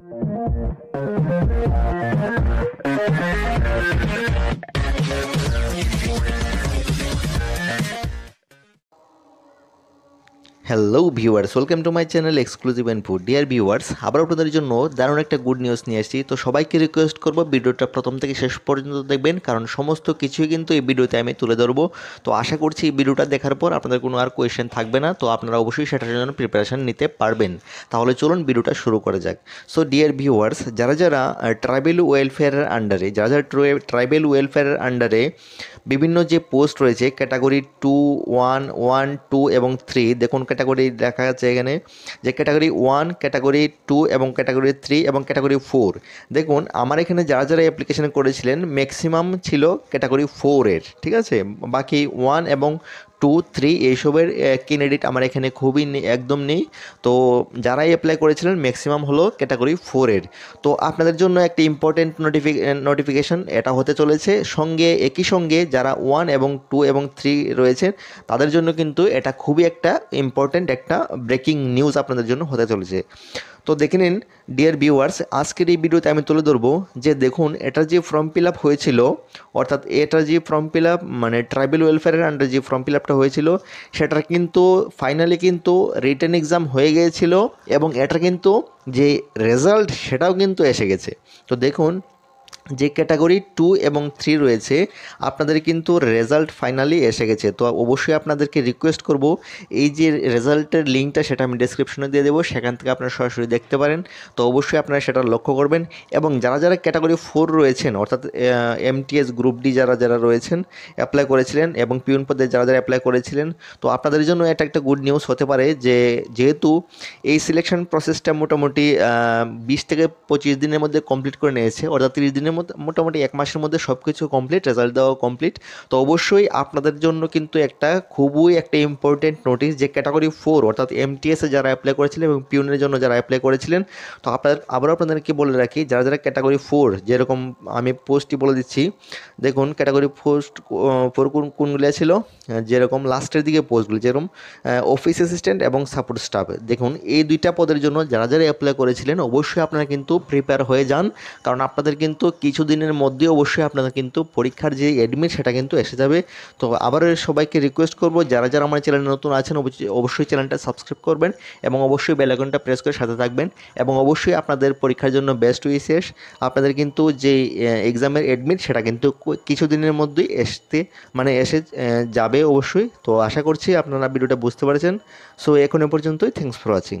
Thank you. Hello viewers welcome to my channel exclusive food dear viewers আবার আপনাদের জন্য দারুণ একটা গুড নিউজ নিয়ে আসছি তো সবাইকে রিকোয়েস্ট করব ভিডিওটা প্রথম থেকে শেষ পর্যন্ত দেখবেন কারণ সমস্ত কিছুই কিন্তু এই ভিডিওতে আমি তুলে ধরবো তো আশা করছি এই ভিডিওটা দেখার পর আপনাদের কোনো আর কোয়েশ্চেন থাকবে না তো আপনারা অবশ্যই সেটার জন্য প্রিপারেশান নিতে পারবেন তাহলে চলুন ভিডিওটা শুরু করা যাক সো ডিয়ার ভিউয়ার্স যারা যারা ট্রাইবেল ওয়েলফেয়ারের আন্ডারে যারা যারা ট্রাইবেল ওয়েলফেয়ারের আন্ডারে বিভিন্ন যে পোস্ট রয়েছে category two one one two এবং থ্রি দেখুন ক্যাটাগরি দেখা যাচ্ছে এখানে যে ক্যাটাগরি ওয়ান ক্যাটাগরি টু এবং ক্যাটাগরি থ্রি এবং ক্যাটাগরি ফোর দেখুন আমার এখানে যারা যারা অ্যাপ্লিকেশন করেছিলেন ম্যাক্সিমাম ছিল ক্যাটাগরি ফোরের ঠিক আছে বাকি ওয়ান এবং টু থ্রি এইসবের ক্যান্ডিডেট আমার এখানে খুবই একদম নেই তো যারাই অ্যাপ্লাই করেছিলেন ম্যাক্সিমাম হলো ক্যাটাগরি ফোরের তো আপনাদের জন্য একটি ইম্পর্টেন্ট নোটিফি নোটিফিকেশান এটা হতে চলেছে সঙ্গে একই সঙ্গে যারা ওয়ান এবং টু এবং থ্রি রয়েছে তাদের জন্য কিন্তু এটা খুবই একটা ইম্পর্টেন্ট একটা ব্রেকিং নিউজ আপনাদের জন্য হতে চলেছে তো দেখে নিন ডিয়ার ভিউয়ার্স আজকের এই ভিডিওতে আমি তুলে ধরবো যে দেখুন এটার যে ফর্ম ফিল আপ হয়েছিল অর্থাৎ এটার যে ফর্ম ফিল আপ মানে ট্রাইবেল ওয়েলফেয়ারের আন্ডার যে ফর্ম ফিল আপটা পরীক্ষাটা হয়েছিল সেটার কিন্তু ফাইনালি কিন্তু রিটার্ন এক্সাম হয়ে গিয়েছিল এবং এটা কিন্তু যে রেজাল্ট সেটাও কিন্তু এসে গেছে তো দেখুন যে ক্যাটাগরি টু এবং থ্রি রয়েছে আপনাদের কিন্তু রেজাল্ট ফাইনালি এসে গেছে তো অবশ্যই আপনাদেরকে রিকোয়েস্ট করব এই যে রেজাল্টের লিঙ্কটা সেটা আমি ডিসক্রিপশনে দিয়ে দেবো সেখান থেকে আপনারা সরাসরি দেখতে পারেন তো অবশ্যই আপনারা সেটা লক্ষ্য করবেন এবং যারা যারা ক্যাটাগরি ফোর রয়েছেন অর্থাৎ এমটিএস গ্রুপ ডি যারা যারা রয়েছেন অ্যাপ্লাই করেছিলেন এবং পিউন পদে যারা যারা অ্যাপ্লাই করেছিলেন তো আপনাদের জন্য এটা একটা গুড নিউজ হতে পারে যে যেহেতু এই সিলেকশন প্রসেসটা মোটামুটি বিশ থেকে পঁচিশ দিনের মধ্যে কমপ্লিট করে নিয়েছে অর্থাৎ তিরিশ দিনের দিনের মধ্যে মোটামুটি এক মাসের মধ্যে সব কিছু কমপ্লিট রেজাল্ট দেওয়া কমপ্লিট তো অবশ্যই আপনাদের জন্য কিন্তু একটা খুবই একটা ইম্পর্টেন্ট নোটিশ যে ক্যাটাগরি ফোর অর্থাৎ এমটিএসে যারা অ্যাপ্লাই করেছিলেন এবং পিউনের জন্য যারা অ্যাপ্লাই করেছিলেন তো আপনাদের আবারও আপনাদেরকে বলে রাখি যারা যারা ক্যাটাগরি ফোর যেরকম আমি পোস্টটি বলে দিচ্ছি দেখুন ক্যাটাগরি পোস্ট ফোর কোন কোনগুলো ছিল যেরকম লাস্টের দিকে পোস্টগুলো যেরকম অফিস অ্যাসিস্ট্যান্ট এবং সাপোর্ট স্টাফ দেখুন এই দুইটা পদের জন্য যারা যারা অ্যাপ্লাই করেছিলেন অবশ্যই আপনারা কিন্তু প্রিপেয়ার হয়ে যান কারণ আপনাদের কিন্তু কিছুদিনের মধ্যে অবশ্যই আপনারা কিন্তু পরীক্ষার যে অ্যাডমিট সেটা কিন্তু এসে যাবে তো আবার সবাইকে রিকোয়েস্ট করব যারা যারা আমার চ্যানেলে নতুন আছেন অবশ্যই চ্যানেলটা সাবস্ক্রাইব করবেন এবং অবশ্যই বেলাকনটা প্রেস করে সাথে থাকবেন এবং অবশ্যই আপনাদের পরীক্ষার জন্য বেস্ট উইসেস আপনাদের কিন্তু যে এক্সামের অ্যাডমিট সেটা কিন্তু কিছুদিনের মধ্যেই আসতে মানে এসে যাবে অবশ্যই তো আশা করছি আপনারা ভিডিওটা বুঝতে পারছেন সো এখন পর্যন্তই থ্যাংকস ফর ওয়াচিং